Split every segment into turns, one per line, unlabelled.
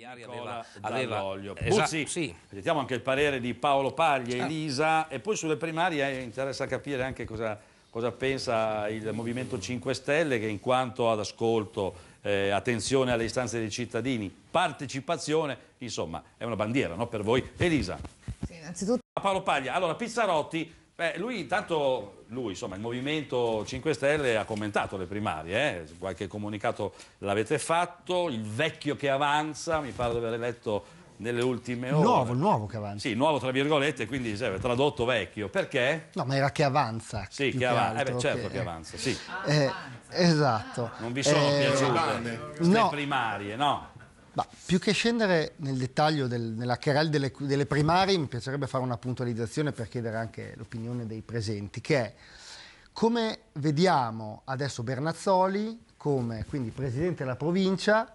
Pagliari Nicola aveva, Dall'Olio. Esatto, Buzzi, sì. Sentiamo
anche il parere di Paolo Paglia, e Elisa certo. e poi sulle primarie eh, interessa capire anche cosa, cosa pensa il Movimento 5 Stelle che in quanto ad ascolto eh, attenzione alle istanze dei cittadini, partecipazione, insomma è una bandiera no, per voi. Elisa. Sì, innanzitutto... Paolo Paglia, allora Pizzarotti Beh, lui intanto, lui, insomma, il Movimento 5 Stelle ha commentato le primarie, eh? qualche comunicato l'avete fatto, il vecchio che avanza, mi pare di aver letto nelle ultime ore. Nuovo,
nuovo che avanza.
Sì, nuovo tra virgolette, quindi se, cioè, tradotto vecchio. Perché?
No, ma era che avanza.
Sì, che, che avanza. Eh beh, certo che, che avanza, sì.
Eh, esatto. Non vi sono eh, piaciute le
no. primarie, no?
Ma più che scendere nel dettaglio del, nella querel delle, delle primarie, mi piacerebbe fare una puntualizzazione per chiedere anche l'opinione dei presenti, che è come vediamo adesso Bernazzoli, come quindi presidente della provincia,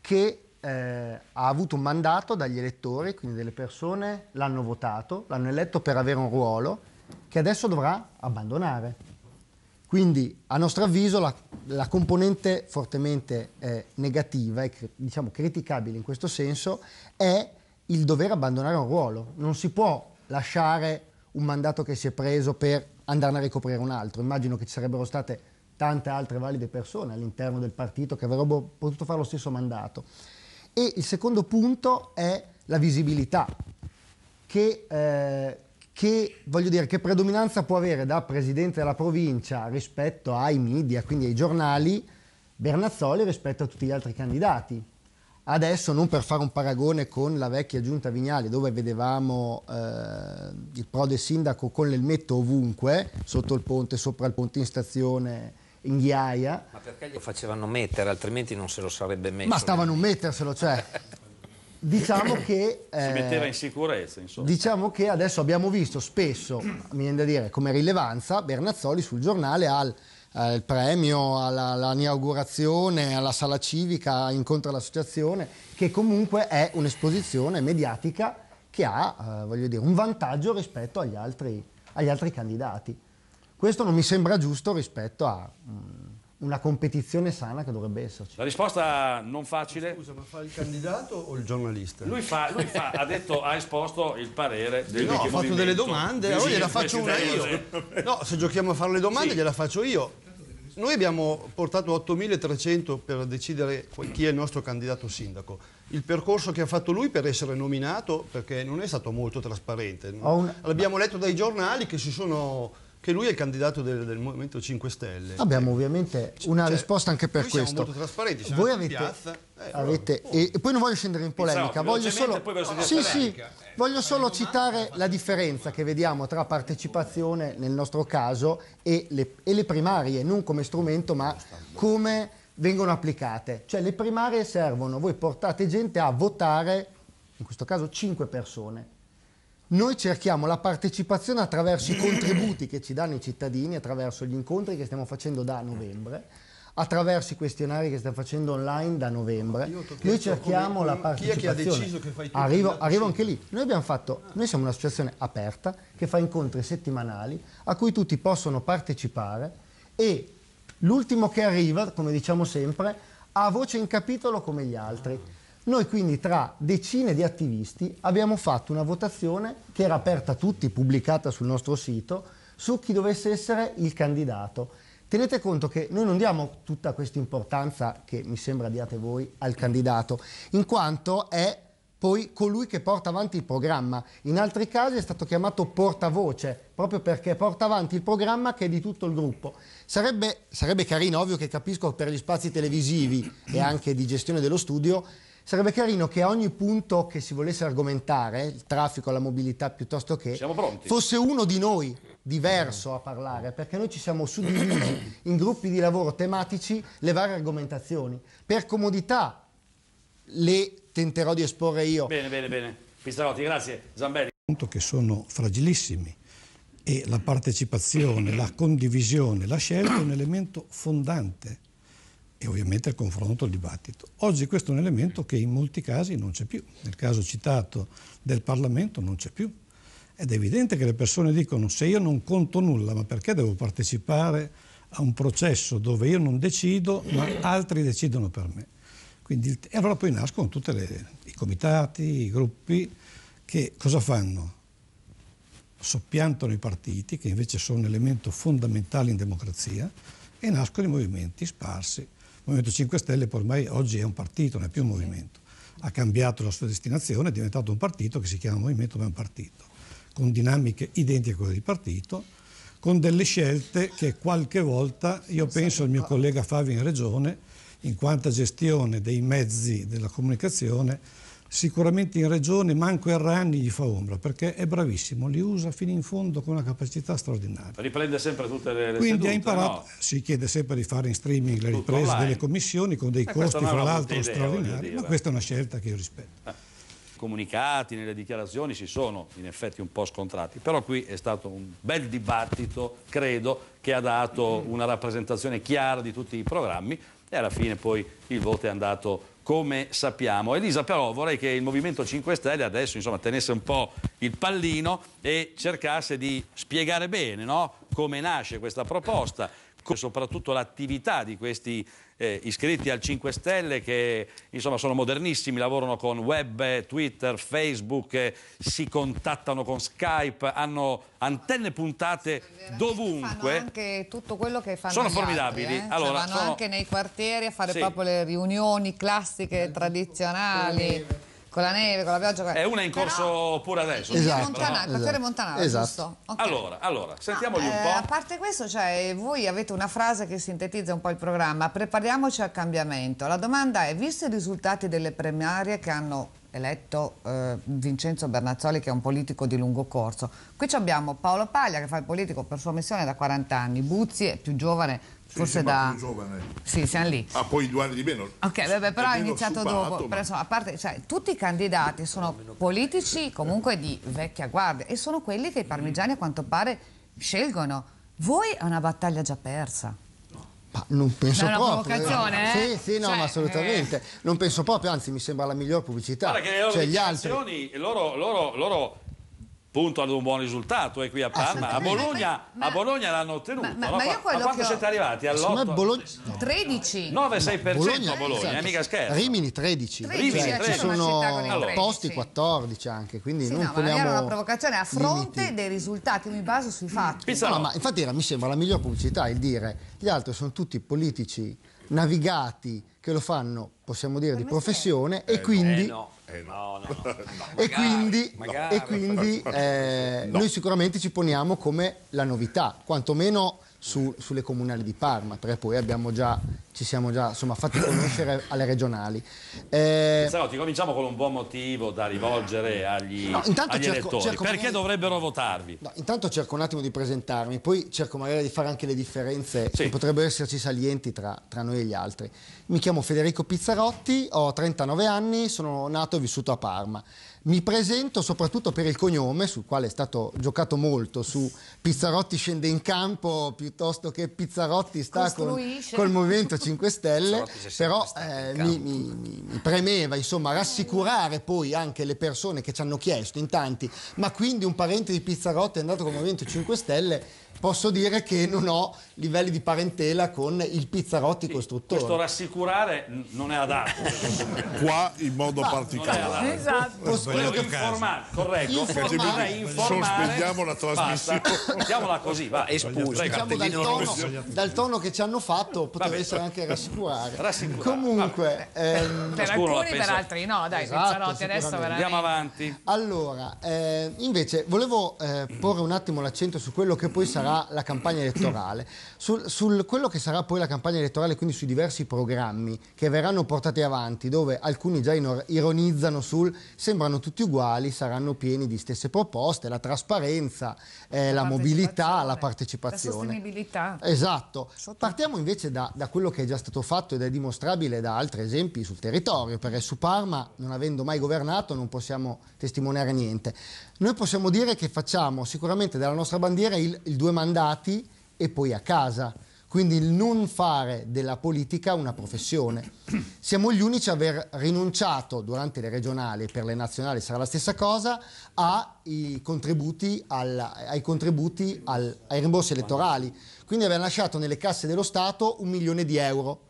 che eh, ha avuto un mandato dagli elettori, quindi delle persone l'hanno votato, l'hanno eletto per avere un ruolo, che adesso dovrà abbandonare. Quindi a nostro avviso la, la componente fortemente eh, negativa e diciamo criticabile in questo senso è il dover abbandonare un ruolo. Non si può lasciare un mandato che si è preso per andare a ricoprire un altro. Immagino che ci sarebbero state tante altre valide persone all'interno del partito che avrebbero potuto fare lo stesso mandato. E il secondo punto è la visibilità, che eh, che, voglio dire, che predominanza può avere da presidente della provincia rispetto ai media, quindi ai giornali, Bernazzoli rispetto a tutti gli altri candidati? Adesso, non per fare un paragone con la vecchia giunta Vignali, dove vedevamo eh, il prode sindaco con l'elmetto ovunque, sotto il ponte, sopra il ponte in stazione, in ghiaia.
Ma perché lo facevano mettere, altrimenti non se lo sarebbe messo? Ma stavano
metterselo, cioè... Diciamo che, eh, si metteva in
sicurezza
insomma. diciamo che adesso abbiamo visto spesso mi viene da dire come rilevanza Bernazzoli sul giornale al eh, premio all'inaugurazione alla sala civica incontra l'associazione che comunque è un'esposizione mediatica che ha eh, dire, un vantaggio rispetto agli altri, agli altri, candidati questo non mi sembra giusto rispetto a mh, mm, una competizione sana che dovrebbe esserci.
La risposta non facile. Scusa, ma fa il candidato o il giornalista? Lui, fa, lui fa, ha, detto, ha esposto il parere del No, ha fatto delle domande, allora oh, gliela faccio una io.
No, se giochiamo a fare le domande sì. gliela faccio io. Noi abbiamo portato 8.300 per decidere chi è il nostro candidato sindaco. Il percorso che ha fatto lui per essere nominato, perché non è stato molto
trasparente.
Un... L'abbiamo letto dai giornali che si sono che lui è il candidato del,
del Movimento 5 Stelle. Abbiamo ovviamente cioè, una cioè, risposta anche per questo. Siamo molto trasparenti, siamo Voi avete, piazza, eh, avete oh. e, poi non voglio scendere in polemica, Pensavo, voglio solo, no, sì, sì, eh, voglio solo citare la differenza che vediamo tra partecipazione, nel nostro caso, e le, e le primarie, non come strumento ma come vengono applicate. Cioè le primarie servono, voi portate gente a votare, in questo caso 5 persone, noi cerchiamo la partecipazione attraverso i contributi che ci danno i cittadini, attraverso gli incontri che stiamo facendo da novembre, attraverso i questionari che stiamo facendo online da novembre. Noi cerchiamo la partecipazione. Chi è che ha deciso che fai tu? Arrivo, arrivo anche lì. Noi, fatto, noi siamo un'associazione aperta che fa incontri settimanali a cui tutti possono partecipare e l'ultimo che arriva, come diciamo sempre, ha voce in capitolo come gli altri. Noi quindi tra decine di attivisti abbiamo fatto una votazione che era aperta a tutti, pubblicata sul nostro sito, su chi dovesse essere il candidato. Tenete conto che noi non diamo tutta questa importanza che mi sembra diate voi al candidato, in quanto è poi colui che porta avanti il programma. In altri casi è stato chiamato portavoce, proprio perché porta avanti il programma che è di tutto il gruppo. Sarebbe, sarebbe carino, ovvio che capisco per gli spazi televisivi e anche di gestione dello studio, Sarebbe carino che a ogni punto che si volesse argomentare, il traffico, la mobilità piuttosto che, fosse uno di noi diverso a parlare, perché noi ci siamo suddivisi in gruppi di lavoro tematici le varie argomentazioni. Per comodità le tenterò di esporre io. Bene, bene, bene.
Pistarotti, grazie. Zambelli.
Che sono fragilissimi e la partecipazione, la condivisione, la scelta è un elemento fondante e ovviamente il confronto, il dibattito. Oggi questo è un elemento che in molti casi non c'è più, nel caso citato del Parlamento non c'è più. Ed è evidente che le persone dicono se io non conto nulla, ma perché devo partecipare a un processo dove io non decido, ma altri decidono per me. Quindi, e allora poi nascono tutti i comitati, i gruppi che cosa fanno? Soppiantano i partiti, che invece sono un elemento fondamentale in democrazia, e nascono i movimenti sparsi Movimento 5 Stelle ormai oggi è un partito, non è più un movimento. Ha cambiato la sua destinazione, è diventato un partito che si chiama Movimento, ma è un partito, con dinamiche identiche a quelle di partito, con delle scelte che qualche volta, io penso al mio collega Fabio in Regione, in quanto gestione dei mezzi della comunicazione, sicuramente in regione manco Errani gli fa ombra perché è bravissimo, li usa fino in fondo con una capacità straordinaria.
Riprende sempre tutte le, le Quindi sedute, ha imparato, no?
si chiede sempre di fare in streaming le riprese online. delle commissioni con dei e eh, costi fra l'altro straordinari, ma questa è una scelta che io rispetto. Eh.
Comunicati nelle dichiarazioni si sono in effetti un po' scontrati, però qui è stato un bel dibattito, credo, che ha dato una rappresentazione chiara di tutti i programmi e alla fine poi il voto è andato come sappiamo. Elisa però vorrei che il Movimento 5 Stelle adesso insomma, tenesse un po' il pallino e cercasse di spiegare bene no? come nasce questa proposta soprattutto l'attività di questi eh, iscritti al 5 Stelle che insomma sono modernissimi, lavorano con web, Twitter, Facebook, eh, si contattano con Skype, hanno antenne puntate dovunque. Fanno
anche tutto quello che fanno Sono formidabili. Altri, eh? Cioè, allora, cioè vanno sono... anche nei quartieri a fare sì. proprio le riunioni classiche, tradizionali con la neve, con la pioggia. Con... È una in corso
Però... pure adesso. Esatto. Montana, no? Quartiere esatto. Montanaro, esatto. giusto? Okay. Allora, allora, sentiamoli no, un eh, po'. Eh, a
parte questo, cioè, voi avete una frase che sintetizza un po' il programma, prepariamoci al cambiamento. La domanda è, visto i risultati delle primarie che hanno eletto eh, Vincenzo Bernazzoli che è un politico di lungo corso. Qui abbiamo Paolo Paglia che fa il politico per sua missione da 40 anni, Buzzi è più giovane forse sì, da...
giovane. Sì, siamo lì. Ha ah, poi due anni di meno.
Ok, vabbè, però ha iniziato dopo. Ma... Però, insomma, a parte, cioè, tutti i candidati sono politici comunque di vecchia guardia e sono quelli che i mm. parmigiani a quanto pare scelgono. Voi è una battaglia già persa.
Ma non penso proprio. È una proprio. Eh. eh? Sì, sì, no, cioè, ma assolutamente. Eh. Non penso proprio, anzi mi sembra la miglior pubblicità. Guarda che le loro cioè, gli altri...
loro, loro, loro punto ad un buon risultato è qui a Parma a Bologna, ma, a Bologna l'hanno ottenuto ma, ma, no? ma io quello a ho... siete arrivati? all'8?
Bologna... 13 9-6% Bologna, a Bologna, eh, mica
scherzo
Rimini 13, 13 cioè, 13. ci sono allora. posti 14 anche quindi sì, non no, ma era una
provocazione a fronte limiti. dei risultati mi baso sui fatti no, ma
infatti era, mi sembra la miglior pubblicità il dire gli altri sono tutti politici navigati che lo fanno possiamo dire per di professione è. e eh, quindi eh,
no eh no. No, no, no. e quindi, magari, e
quindi eh, noi sicuramente ci poniamo come la novità, quantomeno su, sulle comunali di Parma, perché poi già, ci siamo già insomma, fatti conoscere alle regionali. Eh...
Pensavo, ti cominciamo con un buon motivo da rivolgere agli, no, agli cerco, elettori, cerco perché magari... dovrebbero votarvi? No,
intanto cerco un attimo di presentarmi, poi cerco magari di fare anche le differenze sì. che potrebbero esserci salienti tra, tra noi e gli altri. Mi chiamo Federico Pizzarotti, ho 39 anni, sono nato e vissuto a Parma. Mi presento soprattutto per il cognome, sul quale è stato giocato molto, su Pizzarotti scende in campo piuttosto che Pizzarotti sta con, col Movimento 5 Stelle, però eh, mi, mi, mi, premeva insomma rassicurare poi anche le persone che ci hanno chiesto in tanti, ma quindi un parente di Pizzarotti è andato col Movimento 5 Stelle posso dire che non ho livelli di parentela con il Pizzarotti sì, costruttore. Questo
rassicurare non è adatto. Qua
in modo Ma particolare. Esatto.
Volevo informare, correggo. Informare. informare. Sospendiamo la trasmissione. Mettiamomola così, va, espulso. Diciamo, dal, tono,
dal tono che ci hanno fatto poteva essere anche eh, rassicurare. rassicurare. Comunque... Ehm,
per alcuni, per altri no, dai, esatto, Pizzarotti adesso veramente... Andiamo avanti.
Allora, eh, invece volevo eh, porre un attimo l'accento su quello che poi sarà sarà la campagna elettorale, su, su quello che sarà poi la campagna elettorale, quindi sui diversi programmi che verranno portati avanti, dove alcuni già ironizzano sul sembrano tutti uguali, saranno pieni di stesse proposte, la trasparenza, eh, la, la mobilità, la partecipazione. La
sostenibilità. Esatto.
Partiamo invece da, da quello che è già stato fatto ed è dimostrabile da altri esempi sul territorio, perché su Parma, non avendo mai governato, non possiamo testimoniare niente. Noi possiamo dire che facciamo sicuramente della nostra bandiera il, il due mandati e poi a casa. Quindi il non fare della politica una professione. Siamo gli unici a aver rinunciato durante le regionali e per le nazionali sarà la stessa cosa contributi al, ai contributi al, ai rimborsi elettorali. Quindi aver lasciato nelle casse dello Stato un milione di euro.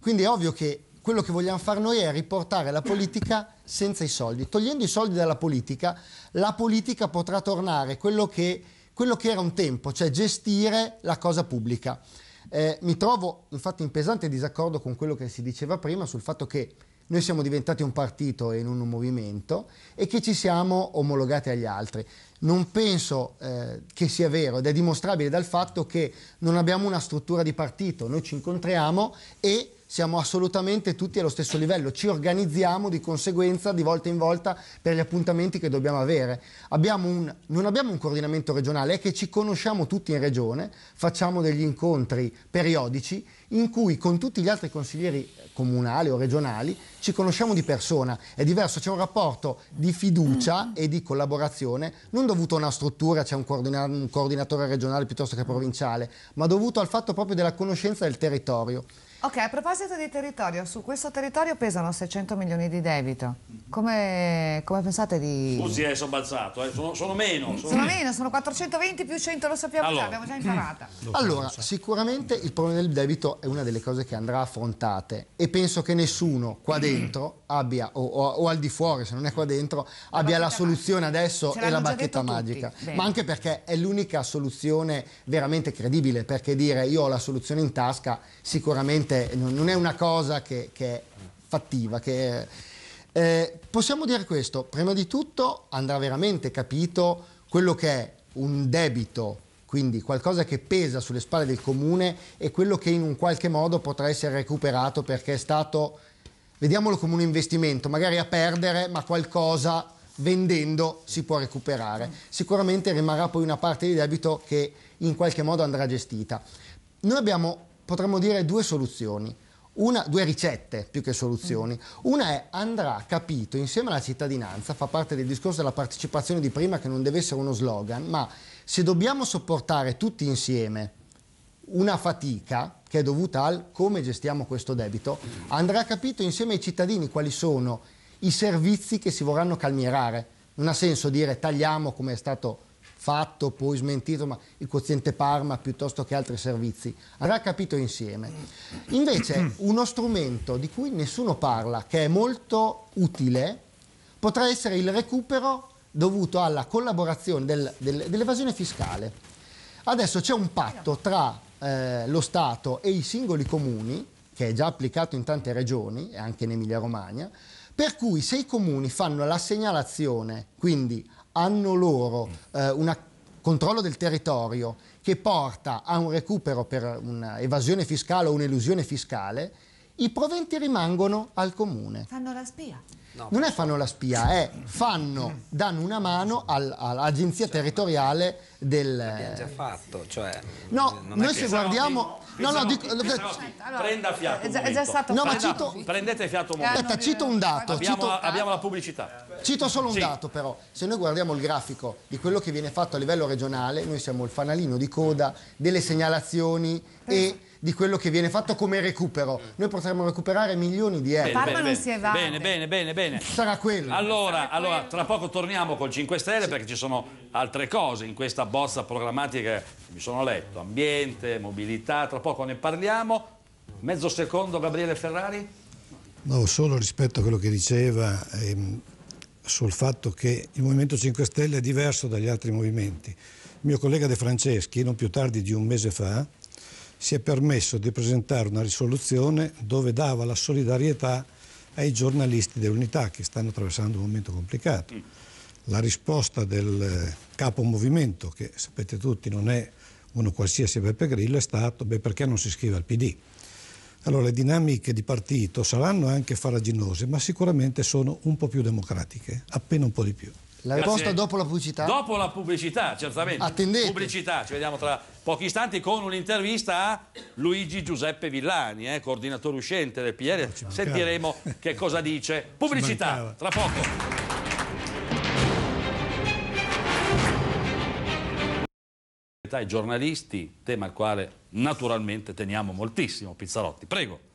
Quindi è ovvio che quello che vogliamo fare noi è riportare la politica senza i soldi. Togliendo i soldi dalla politica, la politica potrà tornare quello che, quello che era un tempo, cioè gestire la cosa pubblica. Eh, mi trovo infatti in pesante disaccordo con quello che si diceva prima sul fatto che noi siamo diventati un partito e non un movimento e che ci siamo omologati agli altri. Non penso eh, che sia vero ed è dimostrabile dal fatto che non abbiamo una struttura di partito, noi ci incontriamo e siamo assolutamente tutti allo stesso livello, ci organizziamo di conseguenza di volta in volta per gli appuntamenti che dobbiamo avere. Abbiamo un, non abbiamo un coordinamento regionale, è che ci conosciamo tutti in regione, facciamo degli incontri periodici in cui con tutti gli altri consiglieri comunali o regionali ci conosciamo di persona, è diverso, c'è un rapporto di fiducia mm. e di collaborazione, non dovuto a una struttura, c'è un, coordina un coordinatore regionale piuttosto che provinciale, ma dovuto al fatto proprio della conoscenza del territorio.
Ok, a proposito di territorio, su questo territorio pesano 600 milioni di debito. Come, come pensate di... Scusi,
è eh, sono balzato, eh.
sono, sono, meno. Sono, sono meno,
sono 420 più 100, lo sappiamo allora. già, abbiamo già imparato. Allora,
sicuramente il problema del debito è una delle cose che andrà affrontate e penso che nessuno qua dentro abbia, o, o, o al di fuori, se non è qua dentro, la abbia la soluzione magica. adesso e la bacchetta magica. Ma anche perché è l'unica soluzione veramente credibile, perché dire io ho la soluzione in tasca sicuramente ovviamente non è una cosa che, che è fattiva, che è, eh, possiamo dire questo, prima di tutto andrà veramente capito quello che è un debito, quindi qualcosa che pesa sulle spalle del comune e quello che in un qualche modo potrà essere recuperato perché è stato, vediamolo come un investimento, magari a perdere, ma qualcosa vendendo si può recuperare. Sicuramente rimarrà poi una parte di debito che in qualche modo andrà gestita. Noi abbiamo potremmo dire due soluzioni. Una, due ricette più che soluzioni. Mm. Una è andrà capito insieme alla cittadinanza, fa parte del discorso della partecipazione di prima che non deve essere uno slogan, ma se dobbiamo sopportare tutti insieme una fatica che è dovuta al come gestiamo questo debito, andrà capito insieme ai cittadini quali sono i servizi che si vorranno calmierare. Non ha senso dire tagliamo come è stato fatto, poi smentito, ma il quoziente Parma piuttosto che altri servizi, avrà capito insieme. Invece uno strumento di cui nessuno parla, che è molto utile, potrà essere il recupero dovuto alla collaborazione del, del, dell'evasione fiscale. Adesso c'è un patto tra eh, lo Stato e i singoli comuni, che è già applicato in tante regioni e anche in Emilia Romagna, per cui se i comuni fanno la segnalazione, quindi hanno loro eh, un controllo del territorio che porta a un recupero per un'evasione fiscale o un'elusione fiscale i proventi rimangono al comune.
Fanno la spia. No, non è fanno
la spia, è fanno, danno una mano all'agenzia territoriale del... L'abbiamo già
fatto, cioè...
No, noi se guardiamo... No, no, dico,
allora, prenda fiato. È già, è già stato no, prenda, cito, prendete fiato un eh, momento. Aspetta, cito un dato. Abbiamo, cito, abbiamo la pubblicità.
Cito solo un sì. dato però. Se noi guardiamo il grafico di quello che viene fatto a livello regionale, noi siamo il fanalino di coda delle segnalazioni e di quello che viene fatto come recupero. Mm. Noi potremmo recuperare milioni di euro. Bene, bene, non si evade.
Bene,
bene, bene, bene.
Sarà quello. Allora, Sarà allora quello.
tra poco torniamo col 5 Stelle sì. perché ci sono altre cose in questa bozza programmatica che mi sono letto. Ambiente, mobilità, tra poco ne parliamo. Mezzo secondo Gabriele Ferrari?
No, solo rispetto a quello che diceva ehm, sul fatto che il Movimento 5 Stelle è diverso dagli altri movimenti. Il mio collega De Franceschi, non più tardi di un mese fa, si è permesso di presentare una risoluzione dove dava la solidarietà ai giornalisti dell'unità che stanno attraversando un momento complicato. Mm. La risposta del capo movimento, che sapete tutti non è uno qualsiasi Beppe Grillo, è stato beh, perché non si iscrive al PD? Allora le dinamiche di partito saranno anche faraginose, ma sicuramente sono un po' più democratiche, appena un po' di più.
La risposta dopo la pubblicità?
Dopo
la pubblicità, certamente. Attendete. Pubblicità, ci vediamo tra pochi istanti con un'intervista a Luigi Giuseppe Villani, eh, coordinatore uscente del PR. Sentiremo che cosa dice. Pubblicità, tra poco. I giornalisti, tema al quale naturalmente teniamo moltissimo, Pizzarotti. Prego.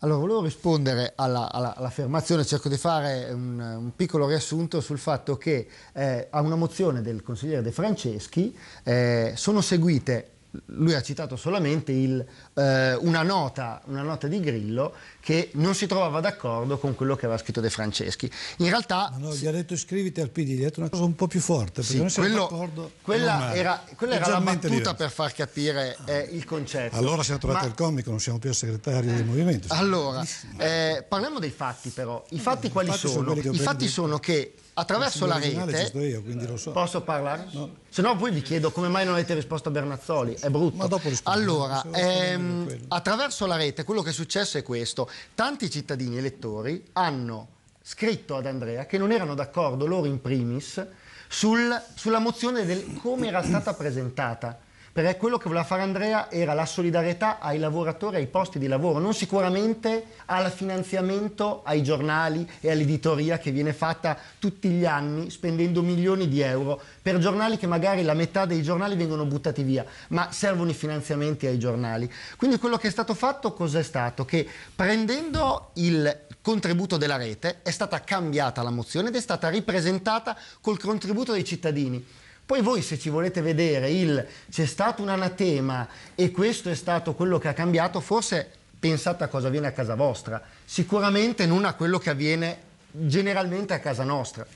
Allora, volevo rispondere all'affermazione, alla, alla cerco di fare un, un, piccolo riassunto sul fatto che eh, a una mozione del consigliere De Franceschi eh, sono seguite lui ha citato solamente il, eh, una, nota, una, nota, di Grillo che non si trovava d'accordo con quello che aveva scritto De Franceschi. In realtà... Ma no, gli ha detto iscriviti al PD, gli ha detto una cosa un po' più forte, sì, quello, Quella era, quella era la battuta diverso. per far capire eh, ah. il concetto. Allora siamo trovati al
comico, non siamo più al segretario del Movimento.
Allora, eh, parliamo dei fatti però. I fatti no, eh, quali i sono? sono I fatti sono che attraverso la rete io, so. posso parlare? No. se no poi vi chiedo come mai non avete risposto a Bernazzoli è brutto allora ehm, attraverso la rete quello che è successo è questo tanti cittadini elettori hanno scritto ad Andrea che non erano d'accordo loro in primis sul, sulla mozione del come era stata presentata perché quello che voleva fare Andrea era la solidarietà ai lavoratori, ai posti di lavoro, non sicuramente al finanziamento ai giornali e all'editoria che viene fatta tutti gli anni spendendo milioni di euro per giornali che magari la metà dei giornali vengono buttati via, ma servono i finanziamenti ai giornali. Quindi quello che è stato fatto cos'è stato? Che prendendo il contributo della rete è stata cambiata la mozione ed è stata ripresentata col contributo dei cittadini. Poi voi se ci volete vedere il c'è stato un anatema e questo è stato quello che ha cambiato, forse pensate a cosa avviene a casa vostra, sicuramente non a quello che avviene generalmente a casa nostra.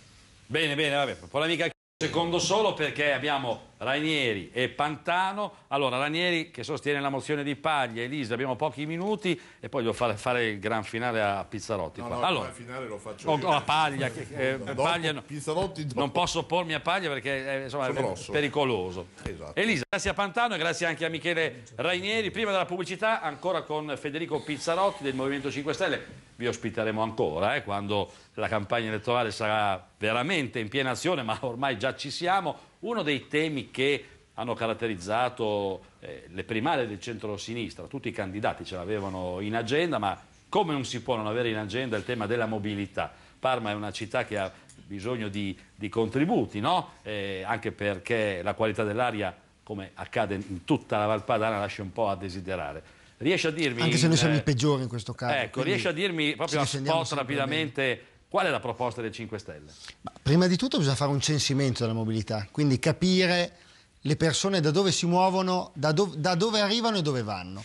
Bene, bene, vabbè, polemica secondo solo perché abbiamo Ranieri e Pantano. Allora, Ranieri che sostiene la mozione di Paglia, Elisa, abbiamo pochi minuti e poi devo fare, fare il gran finale a Pizzarotti. No, no, allora, il finale lo faccio io. a Paglia, che, eh, dopo, Paglia no, non posso pormi a Paglia perché eh, insomma, è pericoloso. Esatto. Elisa, grazie a Pantano e grazie anche a Michele Rainieri. Prima della pubblicità, ancora con Federico Pizzarotti del Movimento 5 Stelle, vi ospiteremo ancora eh, quando la campagna elettorale sarà veramente in piena azione, ma ormai già ci siamo uno dei temi che hanno caratterizzato eh, le primarie del centro-sinistra, tutti i candidati ce l'avevano in agenda, ma come non si può non avere in agenda il tema della mobilità? Parma è una città che ha bisogno di, di contributi, no? eh, anche perché la qualità dell'aria, come accade in tutta la Valpadana, lascia un po' a desiderare. Riesce a dirmi... Anche se noi siamo eh, i
peggiori in questo caso. Ecco, riesce a
dirmi proprio a spot rapidamente Qual è la proposta del 5 Stelle?
Prima di tutto bisogna fare un censimento della mobilità, quindi capire le persone da dove si muovono, da, do da dove arrivano e dove vanno.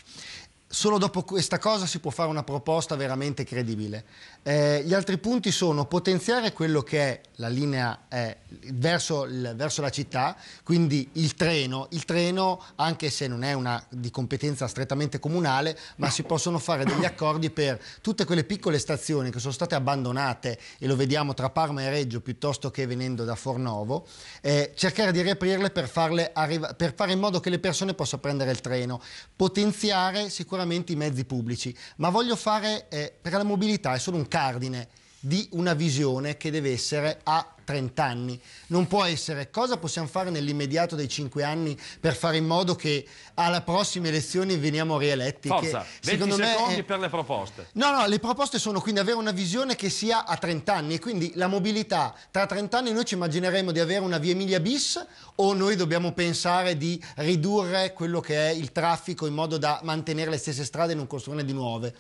Solo dopo questa cosa si può fare una proposta veramente credibile. Eh, gli altri punti sono potenziare quello che è la linea eh, verso, il, verso, la città, quindi il treno. Il treno, anche se non è una di competenza strettamente comunale, ma si possono fare degli accordi per tutte quelle piccole stazioni che sono state abbandonate, e lo vediamo tra Parma e Reggio piuttosto che venendo da Fornovo, eh, cercare di riaprirle per, per fare in modo che le persone possano prendere il treno. Potenziare sicuramente solamente i mezzi pubblici, ma voglio fare, eh, perché la mobilità è solo un cardine di una visione che deve essere a 30 anni. Non può essere cosa possiamo fare nell'immediato dei 5 anni per fare in modo che alla prossima elezione veniamo rieletti. Forza, che, 20 secondi è... Eh,
per le proposte.
No, no, le proposte sono quindi avere una visione che sia a 30 anni e quindi la mobilità. Tra 30 anni noi ci immagineremo di avere una via Emilia bis o noi dobbiamo pensare di ridurre quello che è il traffico in modo da mantenere le stesse strade e non costruirne di nuove.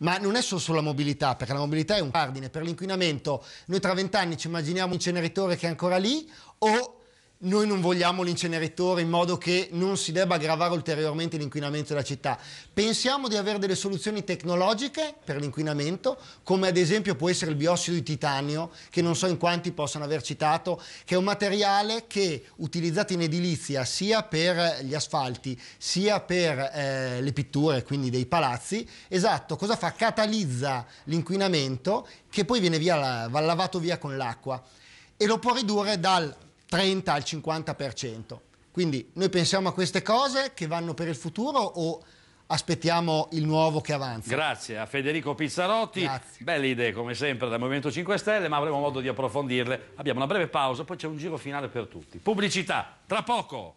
Ma non è solo sulla mobilità, perché la mobilità è un cardine per l'inquinamento. Noi tra vent'anni ci immaginiamo un inceneritore che è ancora lì o noi non vogliamo l'inceneritore in modo che non si debba aggravare ulteriormente l'inquinamento della città. Pensiamo di avere delle soluzioni tecnologiche per l'inquinamento, come ad esempio può essere il biossido di titanio, che non so in quanti possano aver citato, che è un materiale che utilizzato in edilizia sia per gli asfalti, sia per eh, le pitture, quindi dei palazzi, esatto, cosa fa? Catalizza l'inquinamento che poi viene via, va lavato via con l'acqua e lo può ridurre dal 30 al 50%. Quindi noi pensiamo a queste cose che vanno per il futuro o aspettiamo il nuovo che avanza.
Grazie a Federico Pizzarotti, Grazie. belle idee come sempre dal Movimento 5 Stelle, ma avremo modo di approfondirle. Abbiamo una breve pausa, poi c'è un giro finale per tutti.
Pubblicità, tra poco!